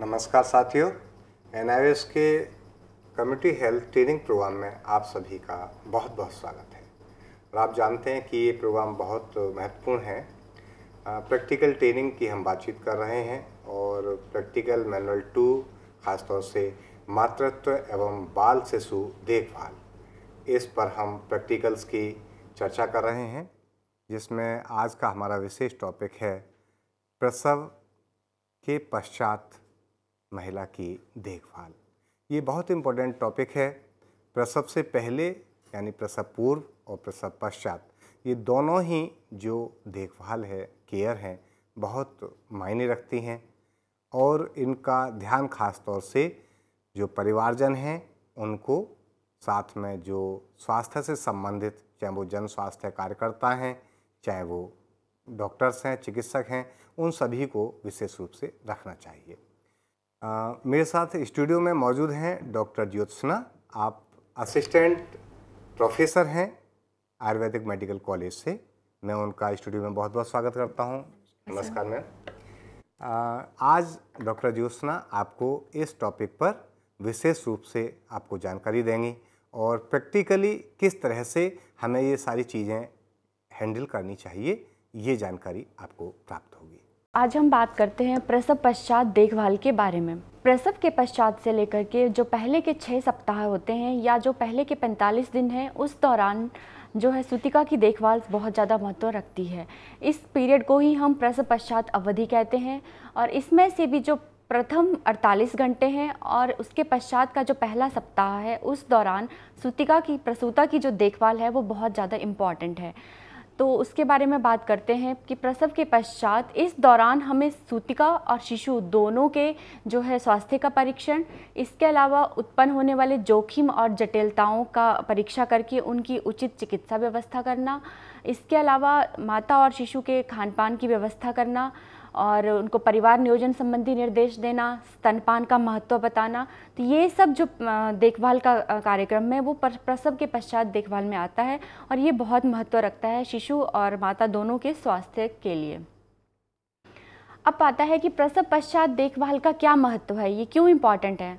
नमस्कार साथियों एन के कम्युनिटी हेल्थ ट्रेनिंग प्रोग्राम में आप सभी का बहुत बहुत स्वागत है और आप जानते हैं कि ये प्रोग्राम बहुत महत्वपूर्ण है प्रैक्टिकल ट्रेनिंग की हम बातचीत कर रहे हैं और प्रैक्टिकल मैनुअल टू खासतौर से मातृत्व एवं बाल शिशु देखभाल इस पर हम प्रैक्टिकल्स की चर्चा कर रहे हैं जिसमें आज का हमारा विशेष टॉपिक है प्रसव के पश्चात महिला की देखभाल ये बहुत इम्पोर्टेंट टॉपिक है प्रसव से पहले यानी प्रसव पूर्व और प्रसव पश्चात ये दोनों ही जो देखभाल है केयर हैं बहुत मायने रखती हैं और इनका ध्यान ख़ास तौर से जो परिवारजन हैं उनको साथ में जो स्वास्थ्य से संबंधित चाहे वो जन स्वास्थ्य कार्यकर्ता हैं चाहे वो डॉक्टर्स हैं चिकित्सक हैं उन सभी को विशेष रूप से रखना चाहिए आ, मेरे साथ स्टूडियो में मौजूद हैं डॉक्टर ज्योत्सना आप असिस्टेंट प्रोफेसर हैं आयुर्वेदिक मेडिकल कॉलेज से मैं उनका स्टूडियो में बहुत बहुत स्वागत करता हूँ नमस्कार मैम आज डॉक्टर ज्योत्सना आपको इस टॉपिक पर विशेष रूप से आपको जानकारी देंगी और प्रैक्टिकली किस तरह से हमें ये सारी चीज़ें हैंडल करनी चाहिए ये जानकारी आपको प्राप्त होगी आज हम बात करते हैं प्रसव पश्चात देखभाल के बारे में प्रसव के पश्चात से लेकर के जो पहले के छः सप्ताह होते हैं या जो पहले के 45 दिन हैं उस दौरान जो है सूतिका की देखभाल बहुत ज़्यादा महत्व रखती है इस पीरियड को ही हम प्रसव पश्चात अवधि कहते हैं और इसमें से भी जो प्रथम 48 घंटे हैं और उसके पश्चात का जो पहला सप्ताह है उस दौरान सूतिका की प्रसूता की जो देखभाल है वो बहुत ज़्यादा इम्पॉर्टेंट है तो उसके बारे में बात करते हैं कि प्रसव के पश्चात इस दौरान हमें सूतिका और शिशु दोनों के जो है स्वास्थ्य का परीक्षण इसके अलावा उत्पन्न होने वाले जोखिम और जटिलताओं का परीक्षा करके उनकी उचित चिकित्सा व्यवस्था करना इसके अलावा माता और शिशु के खान पान की व्यवस्था करना और उनको परिवार नियोजन संबंधी निर्देश देना स्तनपान का महत्व बताना तो ये सब जो देखभाल का कार्यक्रम है वो प्रसव के पश्चात देखभाल में आता है और ये बहुत महत्व रखता है शिशु और माता दोनों के स्वास्थ्य के लिए अब आता है कि प्रसव पश्चात देखभाल का क्या महत्व है ये क्यों इम्पॉर्टेंट है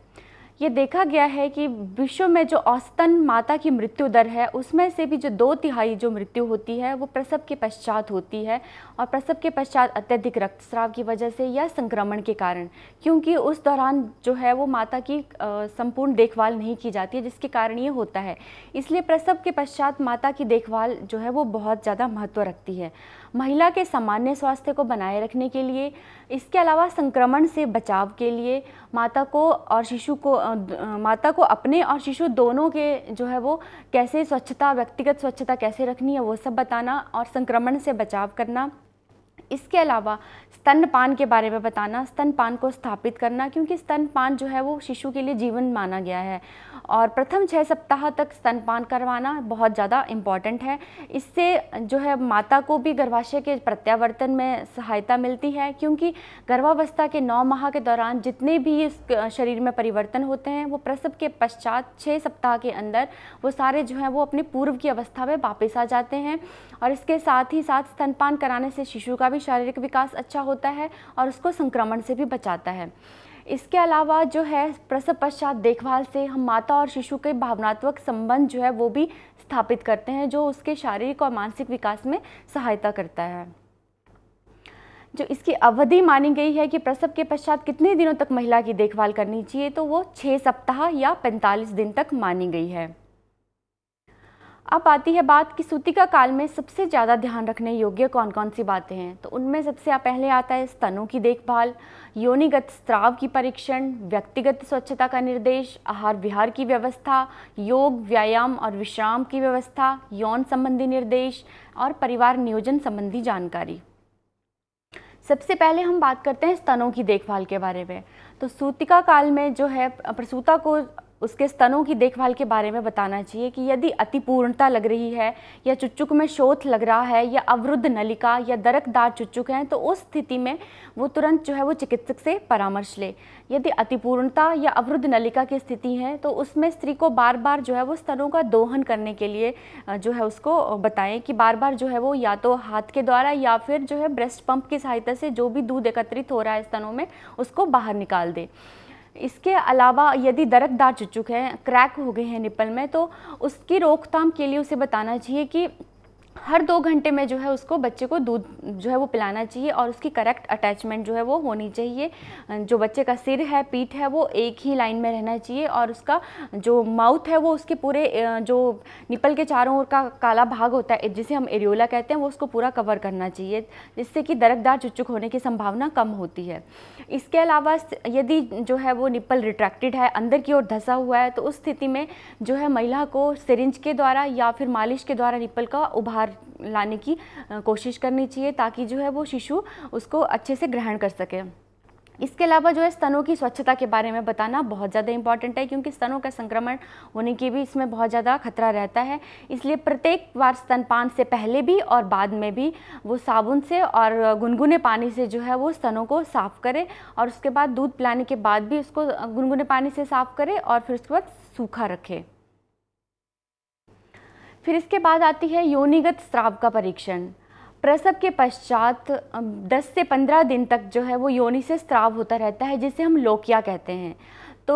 ये देखा गया है कि विश्व में जो औसतन माता की मृत्यु दर है उसमें से भी जो दो तिहाई जो मृत्यु होती है वो प्रसव के पश्चात होती है और प्रसव के पश्चात अत्यधिक रक्तस्राव की वजह से या संक्रमण के कारण क्योंकि उस दौरान जो है वो माता की संपूर्ण देखभाल नहीं की जाती है जिसके कारण ये होता है इसलिए प्रसव के पश्चात माता की देखभाल जो है वो बहुत ज़्यादा महत्व रखती है महिला के सामान्य स्वास्थ्य को बनाए रखने के लिए इसके अलावा संक्रमण से बचाव के लिए माता को और शिशु को माता को अपने और शिशु दोनों के जो है वो कैसे स्वच्छता व्यक्तिगत स्वच्छता कैसे रखनी है वो सब बताना और संक्रमण से बचाव करना इसके अलावा स्तनपान के बारे में बताना स्तनपान को स्थापित करना क्योंकि स्तनपान जो है वो शिशु के लिए जीवन माना गया है और प्रथम छः सप्ताह तक स्तनपान करवाना बहुत ज़्यादा इम्पॉर्टेंट है इससे जो है माता को भी गर्भाशय के प्रत्यावर्तन में सहायता मिलती है क्योंकि गर्भावस्था के नौ माह के दौरान जितने भी शरीर में परिवर्तन होते हैं वो प्रसव के पश्चात छः सप्ताह के अंदर वो सारे जो हैं वो अपने पूर्व की अवस्था में वापस आ जाते हैं और इसके साथ ही साथ स्तनपान कराने से शिशु का भी शारीरिक विकास अच्छा होता है और उसको संक्रमण से भी बचाता है इसके अलावा जो है प्रसव पश्चात देखभाल से हम माता और शिशु के भावनात्मक संबंध जो है वो भी स्थापित करते हैं जो उसके शारीरिक और मानसिक विकास में सहायता करता है जो इसकी अवधि मानी गई है कि प्रसव के पश्चात कितने दिनों तक महिला की देखभाल करनी चाहिए तो वो छः सप्ताह या 45 दिन तक मानी गई है अब आती है बात कि सूतिका काल में सबसे ज़्यादा ध्यान रखने योग्य कौन कौन सी बातें हैं तो उनमें सबसे पहले आता है स्तनों की देखभाल योनिगत स्त्राव की परीक्षण व्यक्तिगत स्वच्छता का निर्देश आहार विहार की व्यवस्था योग व्यायाम और विश्राम की व्यवस्था यौन संबंधी निर्देश और परिवार नियोजन संबंधी जानकारी सबसे पहले हम बात करते हैं स्तनों की देखभाल के बारे में तो सूतिका काल में जो है प्रसूता को उसके स्तनों की देखभाल के बारे में बताना चाहिए कि यदि अतिपूर्णता लग रही है या चुच्चुक में शोथ लग रहा है या अवरुद्ध नलिका या दरकदार चुच्चुक हैं तो उस स्थिति में वो तुरंत जो है वो चिकित्सक से परामर्श ले यदि अतिपूर्णता या अवरुद्ध नलिका की स्थिति है तो उसमें स्त्री को बार बार जो है वो स्तनों का दोहन करने के लिए जो है उसको बताएं कि बार बार जो है वो या तो हाथ के द्वारा या फिर जो है ब्रेस्ट पंप की सहायता से जो भी दूध एकत्रित हो रहा है स्तनों में उसको बाहर निकाल दें इसके अलावा यदि दरकदार चुचुक है क्रैक हो गए हैं निपल में तो उसकी रोकथाम के लिए उसे बताना चाहिए कि हर दो घंटे में जो है उसको बच्चे को दूध जो है वो पिलाना चाहिए और उसकी करेक्ट अटैचमेंट जो है वो होनी चाहिए जो बच्चे का सिर है पीठ है वो एक ही लाइन में रहना चाहिए और उसका जो माउथ है वो उसके पूरे जो निपल के चारों ओर का काला भाग होता है जिसे हम एरियोला कहते हैं वो उसको पूरा कवर करना चाहिए जिससे कि दरकदार चुचुक होने की संभावना कम होती है इसके अलावा यदि जो है वो निपल रिट्रैक्टेड है अंदर की ओर धंसा हुआ है तो उस स्थिति में जो है महिला को सिरिंज के द्वारा या फिर मालिश के द्वारा निपल का उभार बाहर लाने की कोशिश करनी चाहिए ताकि जो है वो शिशु उसको अच्छे से ग्रहण कर सके इसके अलावा जो है स्तनों की स्वच्छता के बारे में बताना बहुत ज़्यादा इंपॉर्टेंट है क्योंकि स्तनों का संक्रमण होने की भी इसमें बहुत ज़्यादा खतरा रहता है इसलिए प्रत्येक बार स्तनपान से पहले भी और बाद में भी वो साबुन से और गुनगुने पानी से जो है वो स्तनों को साफ़ करे और उसके बाद दूध पिलाने के बाद भी उसको गुनगुने पानी से साफ़ करे और फिर उसके बाद सूखा रखें फिर इसके बाद आती है योनिगत स्राव का परीक्षण प्रसव के पश्चात 10 से 15 दिन तक जो है वो योनि से स्राव होता रहता है जिसे हम लोकिया कहते हैं तो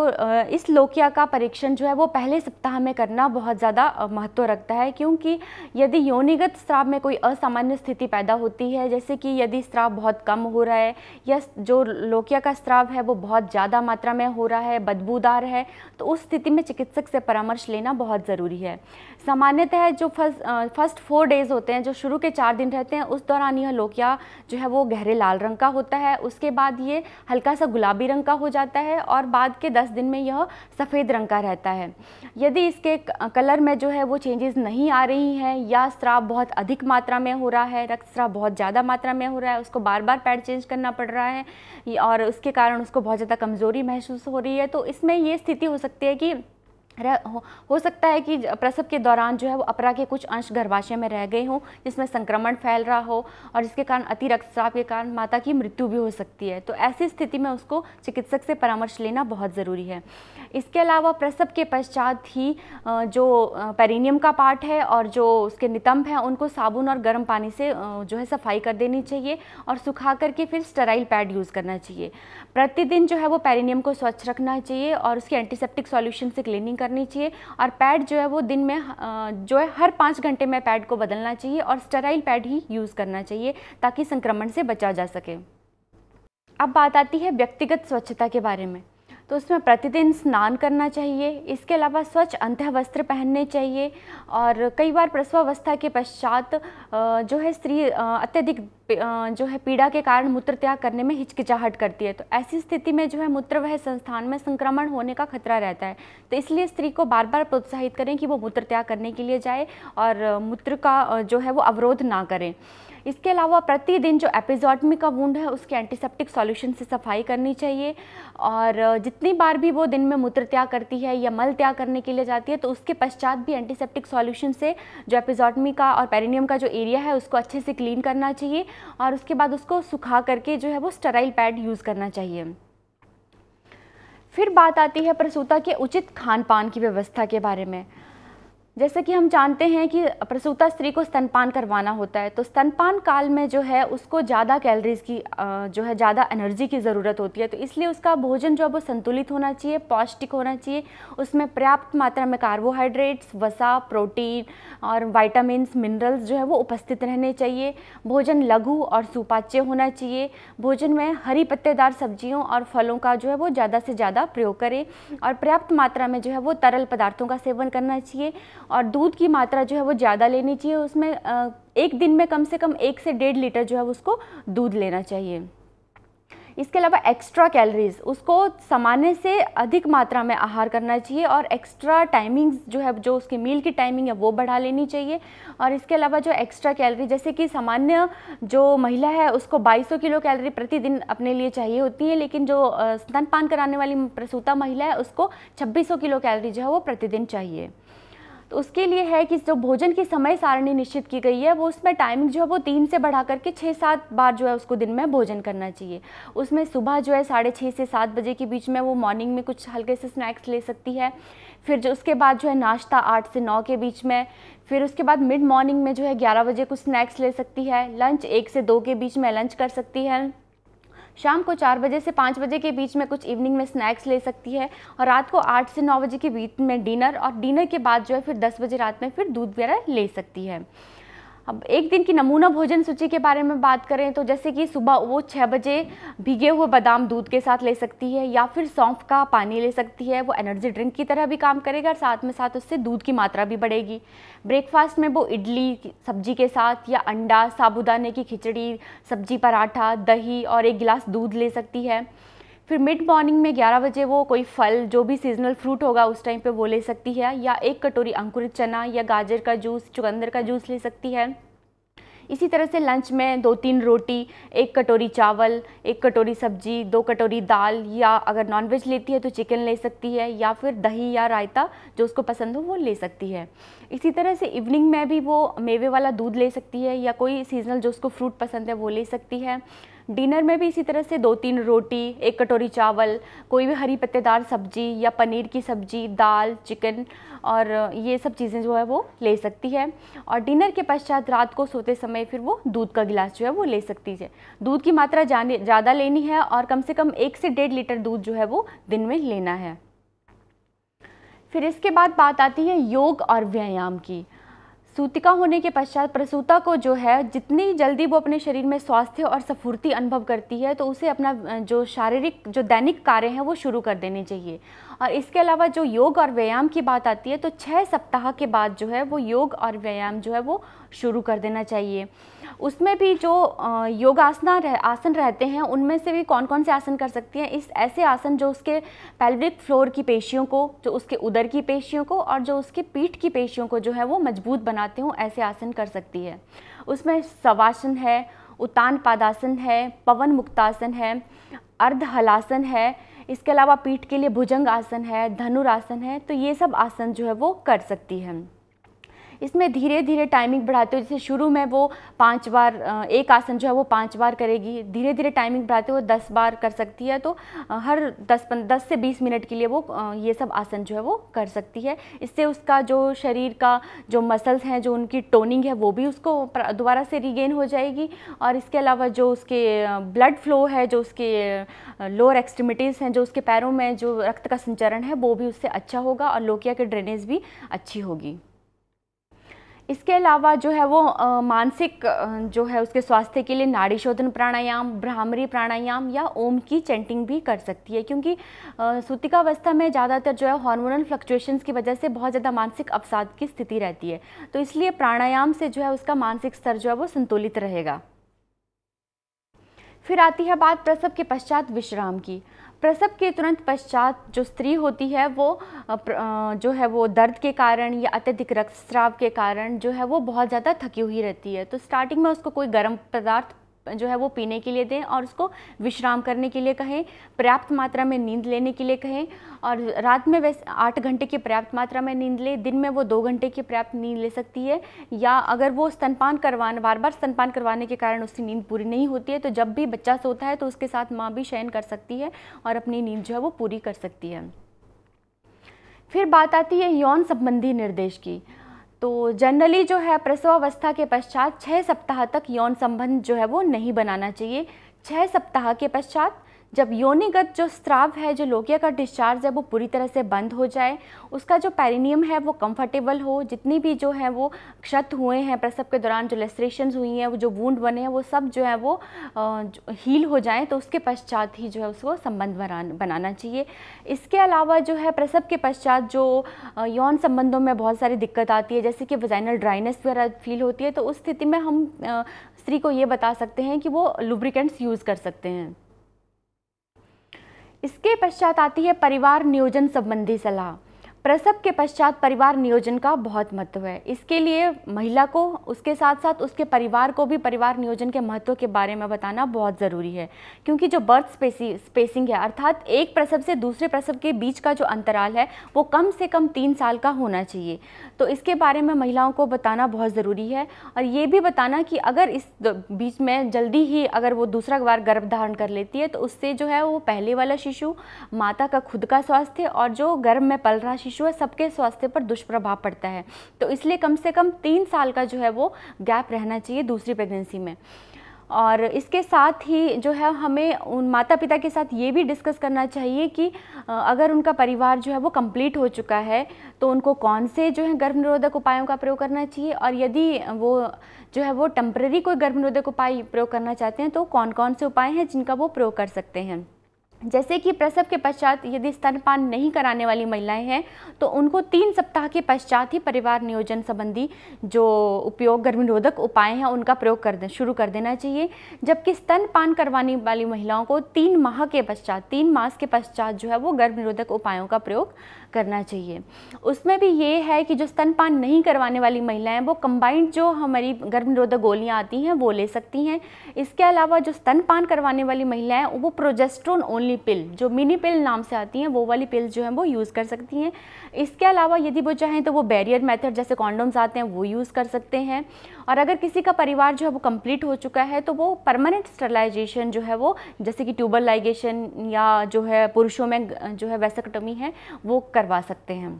इस लोकिया का परीक्षण जो है वो पहले सप्ताह में करना बहुत ज़्यादा महत्व रखता है क्योंकि यदि योनिगत स्राव में कोई असामान्य स्थिति पैदा होती है जैसे कि यदि स्राव बहुत कम हो रहा है या जो लोकिया का स्राव है वो बहुत ज़्यादा मात्रा में हो रहा है बदबूदार है तो उस स्थिति में चिकित्सक से परामर्श लेना बहुत ज़रूरी है सामान्यतः जो फर्स्ट फर्स्ट फोर डेज़ होते हैं जो शुरू के चार दिन रहते हैं उस दौरान यह लोकिया जो है वो गहरे लाल रंग का होता है उसके बाद ये हल्का सा गुलाबी रंग का हो जाता है और बाद के दस दिन में यह सफ़ेद रंग का रहता है यदि इसके कलर में जो है वो चेंजेस नहीं आ रही हैं या स्त्राव बहुत अधिक मात्रा में हो रहा है रक्त स्त्राव बहुत ज़्यादा मात्रा में हो रहा है उसको बार बार पैड चेंज करना पड़ रहा है और उसके कारण उसको बहुत ज़्यादा कमज़ोरी महसूस हो रही है तो इसमें ये स्थिति हो सकती है कि हो, हो सकता है कि प्रसव के दौरान जो है वो अपरा के कुछ अंश गर्भाशय में रह गए हों जिसमें संक्रमण फैल रहा हो और इसके कारण अति रक्तचाप के कारण माता की मृत्यु भी हो सकती है तो ऐसी स्थिति में उसको चिकित्सक से परामर्श लेना बहुत ज़रूरी है इसके अलावा प्रसव के पश्चात ही जो पेरिनियम का पार्ट है और जो उसके नितंब हैं उनको साबुन और गर्म पानी से जो है सफाई कर देनी चाहिए और सुखा करके फिर स्टराइल पैड यूज़ करना चाहिए प्रतिदिन जो है वो पेरिनियम को स्वच्छ रखना चाहिए और उसके एंटीसेप्टिक सॉल्यूशन से क्लीनिंग करनी चाहिए और पैड जो है वो दिन में जो है हर पाँच घंटे में पैड को बदलना चाहिए और स्टराइल पैड ही यूज़ करना चाहिए ताकि संक्रमण से बचा जा सके अब बात आती है व्यक्तिगत स्वच्छता के बारे में तो उसमें प्रतिदिन स्नान करना चाहिए इसके अलावा स्वच्छ अंतः वस्त्र पहनने चाहिए और कई बार प्रसवावस्था के पश्चात जो है स्त्री अत्यधिक जो है पीड़ा के कारण मूत्र त्याग करने में हिचकिचाहट करती है तो ऐसी स्थिति में जो है मूत्र वह संस्थान में संक्रमण होने का खतरा रहता है तो इसलिए स्त्री को बार बार प्रोत्साहित करें कि वो मूत्र त्याग करने के लिए जाए और मूत्र का जो है वो अवरोध ना करें इसके अलावा प्रतिदिन जो एपिजोटमी का वुंड है उसके एंटीसेप्टिक सॉल्यूशन से सफाई करनी चाहिए और जितनी बार भी वो दिन में मूत्र त्याग करती है या मल त्याग करने के लिए जाती है तो उसके पश्चात भी एंटीसेप्टिक सॉल्यूशन से जो एपिजोटमी का और पेरिनियम का जो एरिया है उसको अच्छे से क्लीन करना चाहिए और उसके बाद उसको सुखा करके जो है वो स्टराइल पैड यूज़ करना चाहिए फिर बात आती है प्रसूता के उचित खान पान की व्यवस्था के बारे में जैसे कि हम जानते हैं कि प्रसूता स्त्री को स्तनपान करवाना होता है तो स्तनपान काल में जो है उसको ज़्यादा कैलोरीज़ की जो है ज़्यादा एनर्जी की ज़रूरत होती है तो इसलिए उसका भोजन जो है वो संतुलित होना चाहिए पौष्टिक होना चाहिए उसमें पर्याप्त मात्रा में कार्बोहाइड्रेट्स वसा प्रोटीन और वाइटामस मिनरल्स जो है वो उपस्थित रहने चाहिए भोजन लघु और सुपाच्य होना चाहिए भोजन में हरी पत्तेदार सब्जियों और फलों का जो है वो ज़्यादा से ज़्यादा प्रयोग करें और पर्याप्त मात्रा में जो है वो तरल पदार्थों का सेवन करना चाहिए और दूध की मात्रा जो है वो ज़्यादा लेनी चाहिए उसमें एक दिन में कम से कम एक से डेढ़ लीटर जो है उसको दूध लेना चाहिए इसके अलावा एक्स्ट्रा कैलोरीज उसको सामान्य से अधिक मात्रा में आहार करना चाहिए और एक्स्ट्रा टाइमिंग्स जो है जो उसकी मील की टाइमिंग है वो बढ़ा लेनी चाहिए और इसके अलावा जो एक्स्ट्रा कैलोरी जैसे कि सामान्य जो महिला है उसको 2200 किलो कैलोरी प्रतिदिन अपने लिए चाहिए होती है लेकिन जो स्तनपान कराने वाली प्रसूता महिला है उसको छब्बीस किलो कैलरी जो है वो प्रतिदिन चाहिए तो उसके लिए है कि जो भोजन की समय सारणी निश्चित की गई है वो उसमें टाइमिंग जो है वो तीन से बढ़ा करके छः सात बार जो है उसको दिन में भोजन करना चाहिए उसमें सुबह जो है साढ़े छः से सात बजे के बीच में वो मॉर्निंग में कुछ हल्के से स्नैक्स ले सकती है फिर जो उसके बाद जो है नाश्ता आठ से नौ के बीच में फिर उसके बाद मिड मॉर्निंग में जो है ग्यारह बजे कुछ स्नैक्स ले सकती है लंच एक से दो के बीच में लंच कर सकती है शाम को चार बजे से पाँच बजे के बीच में कुछ इवनिंग में स्नैक्स ले सकती है और रात को आठ से नौ बजे के बीच में डिनर और डिनर के बाद जो है फिर दस बजे रात में फिर दूध वगैरह ले सकती है अब एक दिन की नमूना भोजन सूची के बारे में बात करें तो जैसे कि सुबह वो छः बजे भीगे हुए बादाम दूध के साथ ले सकती है या फिर सौंफ का पानी ले सकती है वो एनर्जी ड्रिंक की तरह भी काम करेगा और साथ में साथ उससे दूध की मात्रा भी बढ़ेगी ब्रेकफास्ट में वो इडली सब्जी के साथ या अंडा साबुदाने की खिचड़ी सब्जी पराठा दही और एक गिलास दूध ले सकती है फिर मिड मॉर्निंग में 11 बजे वो कोई फल जो भी सीजनल फ्रूट होगा उस टाइम पे वो ले सकती है या एक कटोरी अंकुरित चना या गाजर का जूस चुकंदर का जूस ले सकती है इसी तरह से लंच में दो तीन रोटी एक कटोरी चावल एक कटोरी सब्जी दो कटोरी दाल या अगर नॉनवेज लेती है तो चिकन ले सकती है या फिर दही या रायता जो उसको पसंद हो वो ले सकती है इसी तरह से इवनिंग में भी वो मेवे वाला दूध ले सकती है या कोई सीजनल जो उसको फ्रूट पसंद है वो ले सकती है डिनर में भी इसी तरह से दो तीन रोटी एक कटोरी चावल कोई भी हरी पत्तेदार सब्जी या पनीर की सब्जी दाल चिकन और ये सब चीज़ें जो है वो ले सकती है और डिनर के पश्चात रात को सोते समय फिर वो दूध का गिलास जो है वो ले सकती है दूध की मात्रा ज़्यादा लेनी है और कम से कम एक से डेढ़ लीटर दूध जो है वो दिन में लेना है फिर इसके बाद बात आती है योग और व्यायाम की सूतिका होने के पश्चात प्रसूता को जो है जितनी जल्दी वो अपने शरीर में स्वास्थ्य और सफूर्ति अनुभव करती है तो उसे अपना जो शारीरिक जो दैनिक कार्य हैं वो शुरू कर देने चाहिए और इसके अलावा जो योग और व्यायाम की बात आती है तो छः सप्ताह के बाद जो है वो योग और व्यायाम जो है वो शुरू कर देना चाहिए उसमें भी जो योगासना रह, आसन रहते हैं उनमें से भी कौन कौन से आसन कर सकती हैं इस ऐसे आसन जो उसके पेल्विक फ्लोर की पेशियों को जो उसके उदर की पेशियों को और जो उसके पीठ की पेशियों को जो है वो मजबूत बनाते हों ऐसे आसन कर सकती है उसमें शवासन है उतान पादासन है पवन मुक्तासन है अर्ध हलासन है इसके अलावा पीठ के लिए भुजंग आसन है धनुरासन है तो ये सब आसन जो है वो कर सकती है इसमें धीरे धीरे टाइमिंग बढ़ाते हुए जैसे शुरू में वो पाँच बार एक आसन जो है वो पाँच बार करेगी धीरे धीरे टाइमिंग बढ़ाते हुए दस बार कर सकती है तो हर दस दस से बीस मिनट के लिए वो ये सब आसन जो है वो कर सकती है इससे उसका जो शरीर का जो मसल्स हैं जो उनकी टोनिंग है वो भी उसको दोबारा से रिगेन हो जाएगी और इसके अलावा जो उसके ब्लड फ्लो है जो उसके लोअर एक्सट्रीमिटीज़ हैं जो उसके पैरों में जो रक्त का संचरण है वो भी उससे अच्छा होगा और लोकिया की ड्रेनेज भी अच्छी होगी इसके अलावा जो है वो मानसिक जो है उसके स्वास्थ्य के लिए नाड़ी शोधन प्राणायाम भ्रामरी प्राणायाम या ओम की चेंटिंग भी कर सकती है क्योंकि सूतिकावस्था में ज़्यादातर जो है हार्मोनल फ्लक्चुएशंस की वजह से बहुत ज़्यादा मानसिक अवसाद की स्थिति रहती है तो इसलिए प्राणायाम से जो है उसका मानसिक स्तर जो है वो संतुलित रहेगा फिर आती है बात प्रसव के पश्चात विश्राम की प्रसव के तुरंत पश्चात जो स्त्री होती है वो जो है वो दर्द के कारण या अत्यधिक रक्तस्राव के कारण जो है वो बहुत ज़्यादा थकी हुई रहती है तो स्टार्टिंग में उसको कोई गर्म पदार्थ जो है वो पीने के लिए दें और उसको विश्राम करने के लिए कहें पर्याप्त मात्रा में नींद लेने के लिए कहें और रात में वैसे आठ घंटे की पर्याप्त मात्रा में नींद ले दिन में वो दो घंटे की पर्याप्त नींद ले सकती है या अगर वो स्तनपान करवा बार बार स्तनपान करवाने के कारण उसकी नींद पूरी नहीं होती है तो जब भी बच्चा सोता है तो उसके साथ माँ भी शयन कर सकती है और अपनी नींद जो है वो पूरी कर सकती है फिर बात आती है यौन संबंधी निर्देश की तो जनरली जो है प्रसवावस्था के पश्चात छः सप्ताह तक यौन संबंध जो है वो नहीं बनाना चाहिए छः सप्ताह के पश्चात जब योनिगत जो स्त्राव है जो लोकिया का डिस्चार्ज है वो पूरी तरह से बंद हो जाए उसका जो पेरिनियम है वो कंफर्टेबल हो जितनी भी जो है वो क्षत हुए हैं प्रसव के दौरान जो लेस्ट्रेशन हुई हैं वो जो वूंड बने हैं वो सब जो है वो हील हो जाएँ तो उसके पश्चात ही जो है उसको संबंध बनाना चाहिए इसके अलावा जो है प्रसव के पश्चात जो यौन संबंधों में बहुत सारी दिक्कत आती है जैसे कि वजाइनल ड्राइनेस वगैरह फील होती है तो उस स्थिति में हम स्त्री को ये बता सकते हैं कि वो लुब्रिकेंट्स यूज़ कर सकते हैं इसके पश्चात आती है परिवार नियोजन संबंधी सलाह प्रसव के पश्चात परिवार नियोजन का बहुत महत्व है इसके लिए महिला को उसके साथ साथ उसके परिवार को भी परिवार नियोजन के महत्व के बारे में बताना बहुत ज़रूरी है क्योंकि जो बर्थ स्पेसी स्पेसिंग है अर्थात एक प्रसव से दूसरे प्रसव के बीच का जो अंतराल है वो कम से कम तीन साल का होना चाहिए तो इसके बारे में महिलाओं को बताना बहुत ज़रूरी है और ये भी बताना कि अगर इस बीच में जल्दी ही अगर वो दूसरा बार गर्भ धारण कर लेती है तो उससे जो है वो पहले वाला शिशु माता का खुद का स्वास्थ्य और जो गर्भ में पल रहा शिशु है सबके स्वास्थ्य पर दुष्प्रभाव पड़ता है तो इसलिए कम से कम तीन साल का जो है वो गैप रहना चाहिए दूसरी प्रेगनेंसी में और इसके साथ ही जो है हमें उन माता पिता के साथ ये भी डिस्कस करना चाहिए कि अगर उनका परिवार जो है वो कंप्लीट हो चुका है तो उनको कौन से जो है गर्भ निरोधक उपायों का प्रयोग करना चाहिए और यदि वो जो है वो टेम्प्रेरी कोई गर्भ निरोधक उपाय प्रयोग करना चाहते हैं तो कौन कौन से उपाय हैं जिनका वो प्रयोग कर सकते हैं जैसे कि प्रसव के पश्चात यदि स्तनपान नहीं कराने वाली महिलाएं हैं तो उनको तीन सप्ताह के पश्चात ही परिवार नियोजन संबंधी जो उपयोग गर्भनिरोधक उपाय हैं उनका प्रयोग कर दें शुरू कर देना चाहिए जबकि स्तनपान करवाने वाली महिलाओं को तीन माह के पश्चात तीन मास के पश्चात जो है वो गर्भनिरोधक उपायों का प्रयोग करना चाहिए उसमें भी ये है कि जो स्तनपान नहीं करवाने वाली महिलाएं वो कंबाइंड जो हमारी गर्भ निरोधक गोलियाँ आती हैं वो ले सकती हैं इसके अलावा जो स्तनपान करवाने वाली महिलाएं वो प्रोजेस्ट्रोन ओनली पिल जो मिनी पिल नाम से आती हैं वो वाली पिल जो है वो यूज़ कर सकती हैं इसके अलावा यदि वो चाहें तो वो बैरियर मैथड जैसे कॉन्डोम्स आते हैं वो यूज़ कर सकते हैं और अगर किसी का परिवार जो है वो कंप्लीट हो चुका है तो वो परमानेंट स्टरलाइजेशन जो है वो जैसे कि ट्यूबल लाइगेशन या जो है पुरुषों में जो है वैसकटमी है वो करवा सकते हैं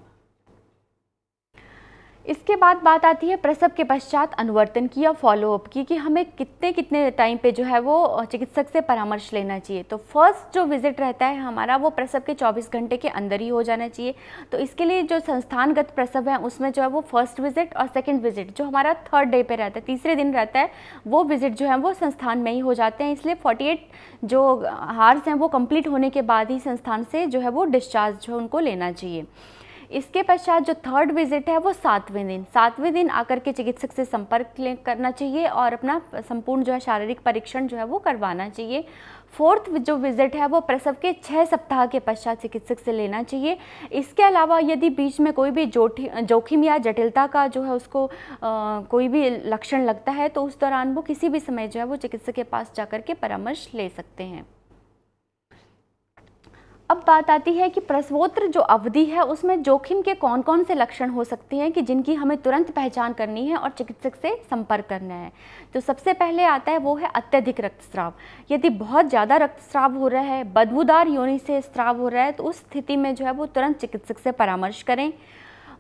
इसके बाद बात आती है प्रसव के पश्चात अनुवर्तन की या फॉलोअप की कि हमें कितने कितने टाइम पे जो है वो चिकित्सक से परामर्श लेना चाहिए तो फर्स्ट जो विज़िट रहता है हमारा वो प्रसव के 24 घंटे के अंदर ही हो जाना चाहिए तो इसके लिए जो संस्थानगत प्रसव है उसमें जो है वो फर्स्ट विज़िट और सेकेंड विज़िट जो हमारा थर्ड डे पर रहता है तीसरे दिन रहता है वो विज़िट जो है वो संस्थान में ही हो जाते हैं इसलिए फोर्टी जो हार्स हैं वो कम्प्लीट होने के बाद ही संस्थान से जो है वो डिस्चार्ज जो उनको लेना चाहिए इसके पश्चात जो थर्ड विजिट है वो सातवें दिन सातवें दिन आकर के चिकित्सक से संपर्क करना चाहिए और अपना संपूर्ण जो है शारीरिक परीक्षण जो है वो करवाना चाहिए फोर्थ जो विजिट है वो प्रसव के छः सप्ताह के पश्चात चिकित्सक से लेना चाहिए इसके अलावा यदि बीच में कोई भी जोखिम या जटिलता का जो है उसको आ, कोई भी लक्षण लगता है तो उस दौरान वो किसी भी समय जो है वो चिकित्सक के पास जाकर के परामर्श ले सकते हैं अब बात आती है कि प्रसवोत्र जो अवधि है उसमें जोखिम के कौन कौन से लक्षण हो सकते हैं कि जिनकी हमें तुरंत पहचान करनी है और चिकित्सक से संपर्क करना है तो सबसे पहले आता है वो है अत्यधिक रक्तस्राव यदि बहुत ज़्यादा रक्तस्राव हो रहा है बदबूदार योनि से स्त्राव हो रहा है तो उस स्थिति में जो है वो तुरंत चिकित्सक से परामर्श करें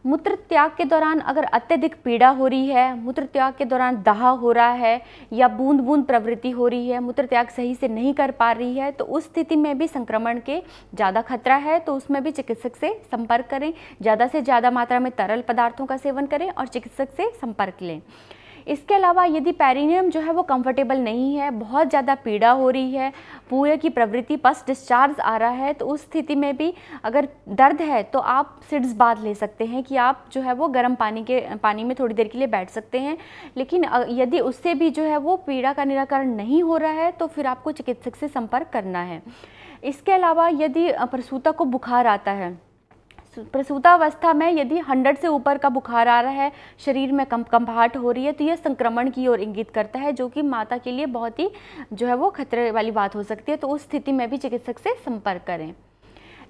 मूत्र त्याग के दौरान अगर अत्यधिक पीड़ा हो रही है मूत्र त्याग के दौरान दहा हो रहा है या बूंद बूंद प्रवृत्ति हो रही है मूत्र त्याग सही से नहीं कर पा रही है तो उस स्थिति में भी संक्रमण के ज़्यादा खतरा है तो उसमें भी चिकित्सक से संपर्क करें ज़्यादा से ज़्यादा मात्रा में तरल पदार्थों का सेवन करें और चिकित्सक से संपर्क लें इसके अलावा यदि पेरिनियम जो है वो कंफर्टेबल नहीं है बहुत ज़्यादा पीड़ा हो रही है पूरे की प्रवृत्ति पस डिस्चार्ज आ रहा है तो उस स्थिति में भी अगर दर्द है तो आप सिड्स बाद ले सकते हैं कि आप जो है वो गर्म पानी के पानी में थोड़ी देर के लिए बैठ सकते हैं लेकिन यदि उससे भी जो है वो पीड़ा का निराकरण नहीं हो रहा है तो फिर आपको चिकित्सक से संपर्क करना है इसके अलावा यदि प्रसूता को बुखार आता है प्रसूतावस्था में यदि 100 से ऊपर का बुखार आ रहा है शरीर में कम कम्भाट हो रही है तो यह संक्रमण की ओर इंगित करता है जो कि माता के लिए बहुत ही जो है वो खतरे वाली बात हो सकती है तो उस स्थिति में भी चिकित्सक से संपर्क करें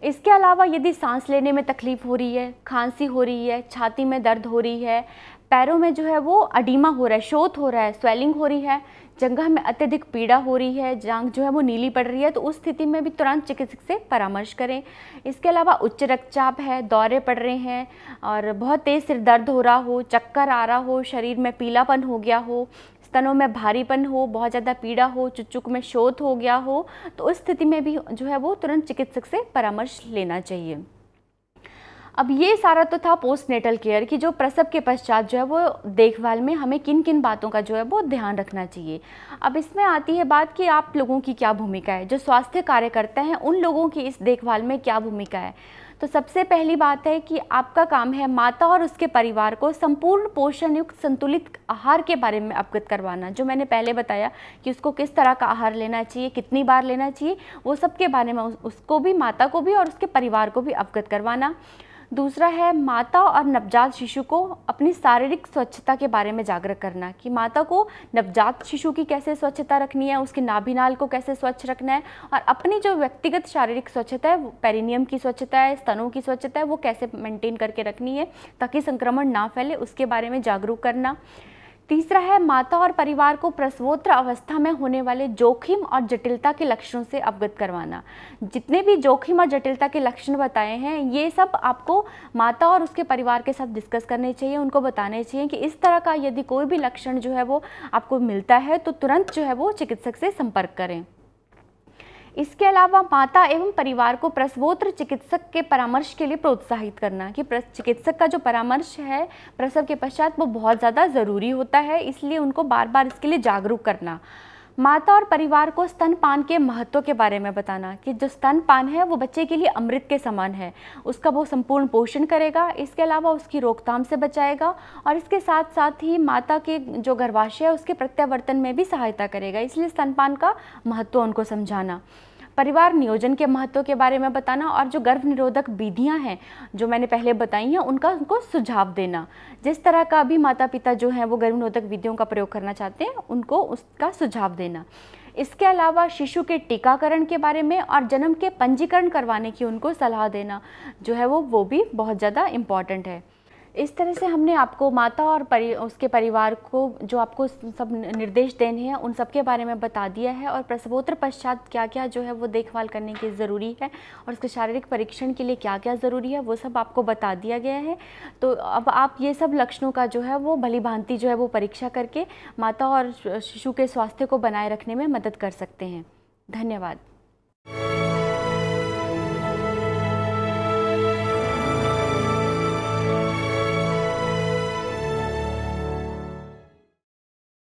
इसके अलावा यदि सांस लेने में तकलीफ़ हो रही है खांसी हो रही है छाती में दर्द हो रही है पैरों में जो है वो अडीमा हो रहा है शोथ हो रहा है स्वेलिंग हो रही है जंगा में अत्यधिक पीड़ा हो रही है जांग जो है वो नीली पड़ रही है तो उस स्थिति में भी तुरंत चिकित्सक से परामर्श करें इसके अलावा उच्च रक्तचाप है दौरे पड़ रहे हैं और बहुत तेज़ सिर दर्द हो रहा हो चक्कर आ रहा हो शरीर में पीलापन हो गया हो स्तनों में भारीपन हो बहुत ज़्यादा पीड़ा हो चुचुक में शोध हो गया हो तो उस स्थिति में भी जो है वो तुरंत चिकित्सक से परामर्श लेना चाहिए अब ये सारा तो था पोस्ट नेटल केयर कि जो प्रसव के पश्चात जो है वो देखभाल में हमें किन किन बातों का जो है वो ध्यान रखना चाहिए अब इसमें आती है बात कि आप लोगों की क्या भूमिका है जो स्वास्थ्य कार्यकर्ता हैं उन लोगों की इस देखभाल में क्या भूमिका है तो सबसे पहली बात है कि आपका काम है माता और उसके परिवार को संपूर्ण पोषण युक्त संतुलित आहार के बारे में अवगत करवाना जो मैंने पहले बताया कि उसको किस तरह का आहार लेना चाहिए कितनी बार लेना चाहिए वो सब के बारे में उसको भी माता को भी और उसके परिवार को भी अवगत करवाना दूसरा है माता और नवजात शिशु को अपनी शारीरिक स्वच्छता के बारे में जागरूक करना कि माता को नवजात शिशु की कैसे स्वच्छता रखनी है उसके नाभिनाल को कैसे स्वच्छ रखना है और अपनी जो व्यक्तिगत शारीरिक स्वच्छता है पेरिनियम की स्वच्छता है स्तनों की स्वच्छता है वो कैसे मेंटेन करके रखनी है ताकि संक्रमण ना फैले उसके बारे में जागरूक करना तीसरा है माता और परिवार को प्रसवोत्तर अवस्था में होने वाले जोखिम और जटिलता के लक्षणों से अवगत करवाना जितने भी जोखिम और जटिलता के लक्षण बताए हैं ये सब आपको माता और उसके परिवार के साथ डिस्कस करने चाहिए उनको बताने चाहिए कि इस तरह का यदि कोई भी लक्षण जो है वो आपको मिलता है तो तुरंत जो है वो चिकित्सक से संपर्क करें इसके अलावा माता एवं परिवार को प्रसवोत्र चिकित्सक के परामर्श के लिए प्रोत्साहित करना कि चिकित्सक का जो परामर्श है प्रसव के पश्चात वो बहुत ज़्यादा ज़रूरी होता है इसलिए उनको बार बार इसके लिए जागरूक करना माता और परिवार को स्तनपान के महत्व के बारे में बताना कि जो स्तनपान है वो बच्चे के लिए अमृत के समान है उसका वो संपूर्ण पोषण करेगा इसके अलावा उसकी रोकथाम से बचाएगा और इसके साथ साथ ही माता के जो गर्भाशय है उसके प्रत्यावर्तन में भी सहायता करेगा इसलिए स्तनपान का महत्व उनको समझाना परिवार नियोजन के महत्व के बारे में बताना और जो गर्भ निरोधक विधियाँ हैं जो मैंने पहले बताई हैं उनका उनको सुझाव देना जिस तरह का भी माता पिता जो हैं वो गर्भ निरोधक विधियों का प्रयोग करना चाहते हैं उनको उसका सुझाव देना इसके अलावा शिशु के टीकाकरण के बारे में और जन्म के पंजीकरण करवाने की उनको सलाह देना जो है वो वो भी बहुत ज़्यादा इम्पॉर्टेंट है इस तरह से हमने आपको माता और परि उसके परिवार को जो आपको सब निर्देश देने हैं उन सब के बारे में बता दिया है और प्रसवोत्तर पश्चात क्या क्या जो है वो देखभाल करने की ज़रूरी है और उसके शारीरिक परीक्षण के लिए क्या क्या ज़रूरी है वो सब आपको बता दिया गया है तो अब आप ये सब लक्षणों का जो है वो भली भांति जो है वो परीक्षा करके माता और शिशु के स्वास्थ्य को बनाए रखने में मदद कर सकते हैं धन्यवाद